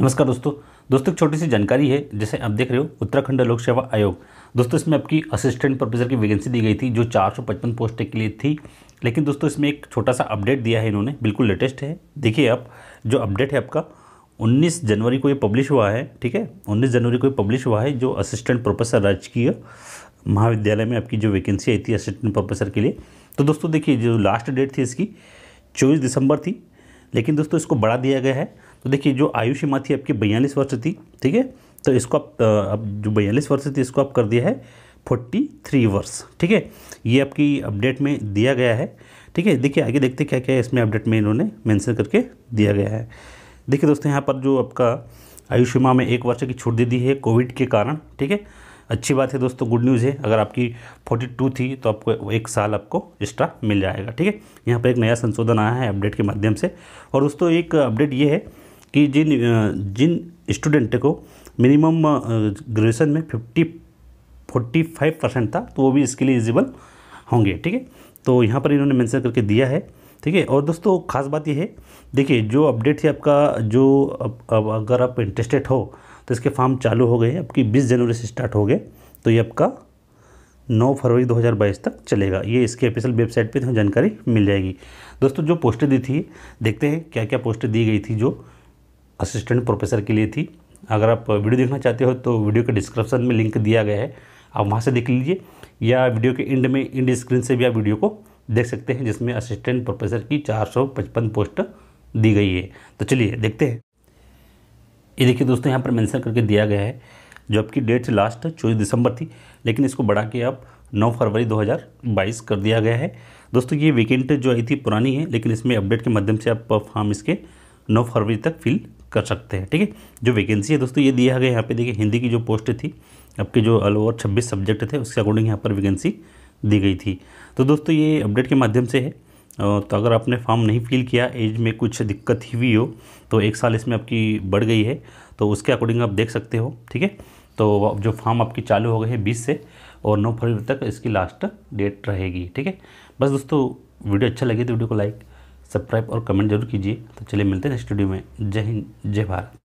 नमस्कार दोस्तों दोस्तों एक छोटी सी जानकारी है जैसे आप देख रहे हो उत्तराखंड लोक सेवा आयोग दोस्तों इसमें आपकी असिस्टेंट प्रोफेसर की वैकेंसी दी गई थी जो 455 पोस्ट के लिए थी लेकिन दोस्तों इसमें एक छोटा सा अपडेट दिया है इन्होंने बिल्कुल लेटेस्ट है देखिए आप जो अपडेट है आपका 19 जनवरी को ये पब्लिश हुआ है ठीक है 19 जनवरी को ये पब्लिश हुआ है जो असिस्टेंट प्रोफेसर राजकीय महाविद्यालय में आपकी जो वैकेंसी आई थी असिस्टेंट प्रोफेसर के लिए तो दोस्तों देखिए जो लास्ट डेट थी इसकी चौबीस दिसंबर थी लेकिन दोस्तों इसको बढ़ा दिया गया है तो देखिए जो आयु सीमा थी आपकी बयालीस वर्ष थी ठीक है तो इसको आप अब जो बयालीस वर्ष थी इसको आप कर दिया है फोर्टी थ्री वर्ष ठीक है ये आपकी अपडेट में दिया गया है ठीक है देखिए आगे देखते क्या क्या है इसमें अपडेट में इन्होंने मेंशन करके दिया गया है देखिए दोस्तों यहाँ पर जो आपका आयु सीमा में एक वर्ष की छूट दे दी है कोविड के कारण ठीक है अच्छी बात है दोस्तों गुड न्यूज़ है अगर आपकी 42 थी तो आपको एक साल आपको एक्स्ट्रा मिल जाएगा ठीक है यहाँ पर एक नया संशोधन आया है अपडेट के माध्यम से और दोस्तों एक अपडेट ये है कि जिन जिन स्टूडेंट को मिनिमम ग्रेजुएशन में फिफ्टी फोर्टी फाइव परसेंट था तो वो भी इसके लिए एलिजिबल होंगे ठीक है तो यहाँ पर इन्होंने मेंशन करके दिया है ठीक है और दोस्तों खास बात यह है देखिए जो अपडेट है आपका जो अब, अब अगर आप इंटरेस्टेड हो तो इसके फॉर्म चालू हो गए हैं आपकी बीस जनवरी से स्टार्ट हो गए तो ये आपका 9 फरवरी 2022 तक चलेगा ये इसके ऑफिशियल वेबसाइट पे तो जानकारी मिल जाएगी दोस्तों जो पोस्टें दी थी देखते हैं क्या क्या पोस्टें दी गई थी जो असिस्टेंट प्रोफेसर के लिए थी अगर आप वीडियो देखना चाहते हो तो वीडियो के डिस्क्रिप्शन में लिंक दिया गया है आप वहाँ से देख लीजिए या वीडियो के एंड में इंड स्क्रीन से भी आप वीडियो को देख सकते हैं जिसमें असिस्टेंट प्रोफेसर की 455 पोस्ट दी गई है तो चलिए देखते हैं ये देखिए दोस्तों यहाँ पर मैंसन करके दिया गया है जो आपकी डेट लास्ट चौबीस दिसंबर थी लेकिन इसको बढ़ा के आप 9 फरवरी 2022 कर दिया गया है दोस्तों ये वीकेंड जो आई थी पुरानी है लेकिन इसमें अपडेट के माध्यम से आप फॉर्म इसके 9 फरवरी तक फिल कर सकते हैं ठीक है जो वैकेंसी है दोस्तों ये दिया गया यहाँ पे देखिए हिंदी की जो पोस्ट थी आपके जो ऑल ओवर छब्बीस सब्जेक्ट थे उसके अकॉर्डिंग यहाँ पर वैकेंसी दी गई थी तो दोस्तों ये अपडेट के माध्यम से है तो अगर आपने फॉर्म नहीं फिल किया एज में कुछ दिक्कत ही हुई हो तो एक साल इसमें आपकी बढ़ गई है तो उसके अकॉर्डिंग आप देख सकते हो ठीक है तो जो फॉर्म आपकी चालू हो गई है बीस से और नौ फरवरी तक इसकी लास्ट डेट रहेगी ठीक है बस दोस्तों वीडियो अच्छा लगे तो वीडियो को लाइक सब्सक्राइब और कमेंट जरूर कीजिए तो चलिए मिलते हैं नेक्स्ट वीडियो में जय हिंद जय भारत